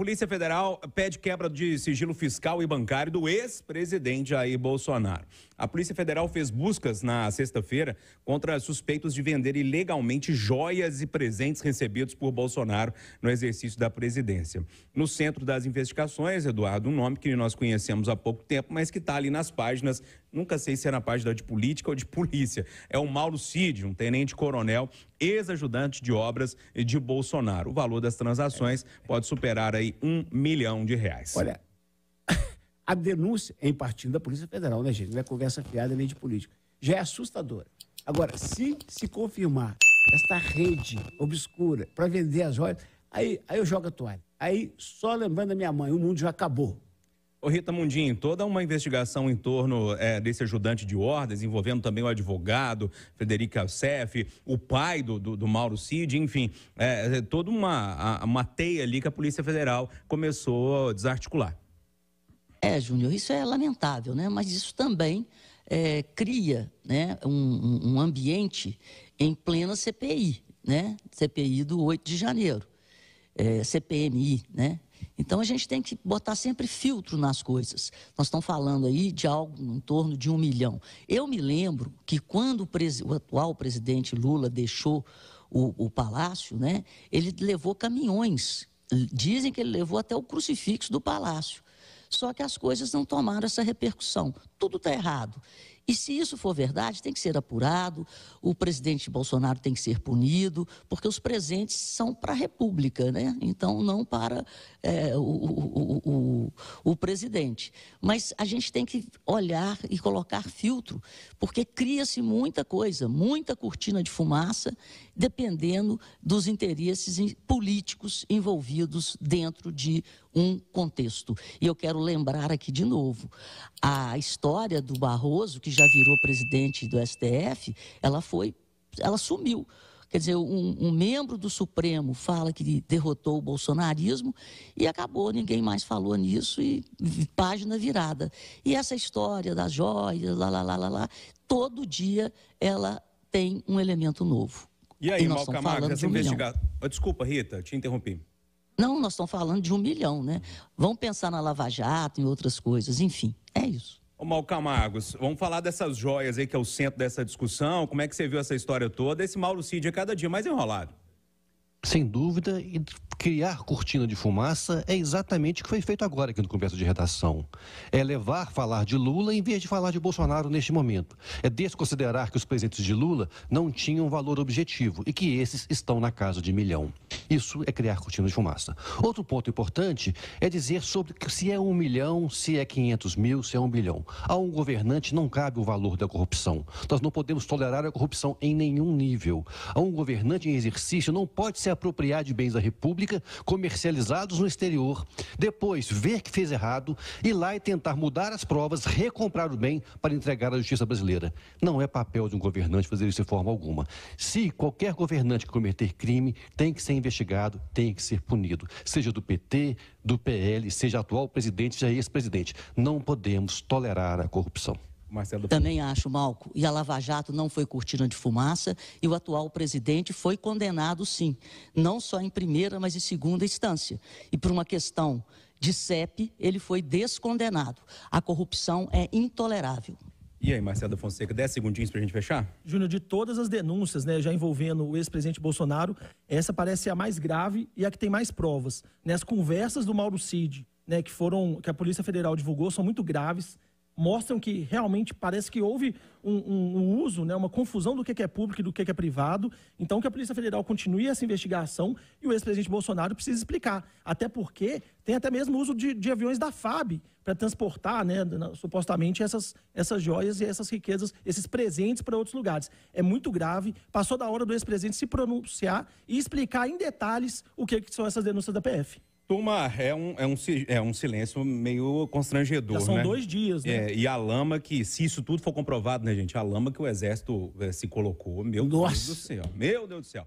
Polícia Federal pede quebra de sigilo fiscal e bancário do ex-presidente Jair Bolsonaro. A Polícia Federal fez buscas na sexta-feira contra suspeitos de vender ilegalmente joias e presentes recebidos por Bolsonaro no exercício da presidência. No centro das investigações, Eduardo, um nome que nós conhecemos há pouco tempo, mas que está ali nas páginas nunca sei se é na página de política ou de polícia. É o Mauro Cid, um tenente-coronel, ex-ajudante de obras de Bolsonaro. O valor das transações pode superar aí um milhão de reais. Olha, a denúncia é em partindo da Polícia Federal, né, gente? Não é conversa fiada nem de política. Já é assustadora. Agora, se se confirmar esta rede obscura para vender as joias, aí, aí eu jogo a toalha. Aí, só lembrando a minha mãe, o mundo já acabou. Ô Rita Mundim, toda uma investigação em torno é, desse ajudante de ordens, envolvendo também o advogado Frederico Alcef, o pai do, do, do, Mauro Cid, enfim, é, é toda uma, uma teia ali que a Polícia Federal começou a desarticular. É, Júnior, isso é lamentável, né? Mas isso também é, cria né, um, um ambiente em plena CPI, né? CPI do 8 de janeiro, é, CPMI, né? Então a gente tem que botar sempre filtro nas coisas. Nós estamos falando aí de algo em torno de um milhão. Eu me lembro que quando o, pres... o atual presidente Lula deixou o, o palácio, né, ele levou caminhões. Dizem que ele levou até o crucifixo do palácio. Só que as coisas não tomaram essa repercussão tudo está errado. E se isso for verdade, tem que ser apurado, o presidente Bolsonaro tem que ser punido, porque os presentes são para a República, né? então não para é, o, o, o, o, presidente. Mas a gente tem que olhar e colocar filtro, porque cria-se muita coisa, muita cortina de fumaça, dependendo dos interesses políticos envolvidos dentro de um contexto. E eu quero lembrar aqui de novo a história história do Barroso, que já virou presidente do STF, ela foi, ela sumiu. Quer dizer, um, um, membro do Supremo fala que derrotou o bolsonarismo e acabou, ninguém mais falou nisso e página virada. E essa história das joias, lá, lá, lá, lá, lá, todo dia ela tem um elemento novo. E aí, e Mal Camargo, essa de um investigação. Ah, desculpa, Rita, te interrompi. Não, nós estamos falando de um milhão, né? Vamos pensar na Lava Jato, em outras coisas, enfim, é isso. Ô, Mal Camargos, vamos falar dessas joias aí que é o centro dessa discussão. Como é que você viu essa história toda? Esse Mauro Cid é cada dia mais enrolado sem dúvida, e criar cortina de fumaça é exatamente o que foi feito agora aqui no Congresso de Redação. É levar falar de Lula em vez de falar de Bolsonaro neste momento. É desconsiderar que os presentes de Lula não tinham valor objetivo e que esses estão na casa de milhão. Isso é criar cortina de fumaça. Outro ponto importante é dizer sobre se é um milhão, se é 500 mil, se é um bilhão. A um governante não cabe o valor da corrupção. Nós não podemos tolerar a corrupção em nenhum nível. A um governante em exercício não pode ser apropriar de bens da República comercializados no exterior, depois ver que fez errado, ir lá e tentar mudar as provas, recomprar o bem para entregar à justiça brasileira. Não é papel de um governante fazer isso de forma alguma. Se qualquer governante cometer crime, tem que ser investigado, tem que ser punido, seja do PT, do PL, seja atual presidente, seja ex-presidente. Não podemos tolerar a corrupção. Marcelo Também acho, Malco. E a Lava Jato não foi cortina de fumaça e o atual presidente foi condenado, sim, não só em primeira, mas em segunda instância. E por uma questão de CEP, ele foi descondenado. A corrupção é intolerável. E aí, Marcelo Fonseca, 10 segundinhos para a gente fechar? Júnior, de todas as denúncias né, já envolvendo o ex-presidente Bolsonaro, essa parece ser a mais grave e a que tem mais provas. Né, as conversas do Mauro Cid, né, que, foram, que a Polícia Federal divulgou, são muito graves mostram que realmente parece que houve um, um, um uso, né, uma confusão do que é público e do que é privado. Então, que a Polícia Federal continue essa investigação e o ex-presidente Bolsonaro precisa explicar. Até porque tem até mesmo uso de, de aviões da FAB para transportar, né, supostamente, essas, essas joias e essas riquezas, esses presentes para outros lugares. É muito grave. Passou da hora do ex-presidente se pronunciar e explicar em detalhes o que, que são essas denúncias da PF. Turma, é um, é, um, é um silêncio meio constrangedor. Já são né? dois dias, né? É, e a lama que, se isso tudo for comprovado, né, gente? A lama que o exército é, se colocou, meu Nossa. Deus do céu. Meu Deus do céu.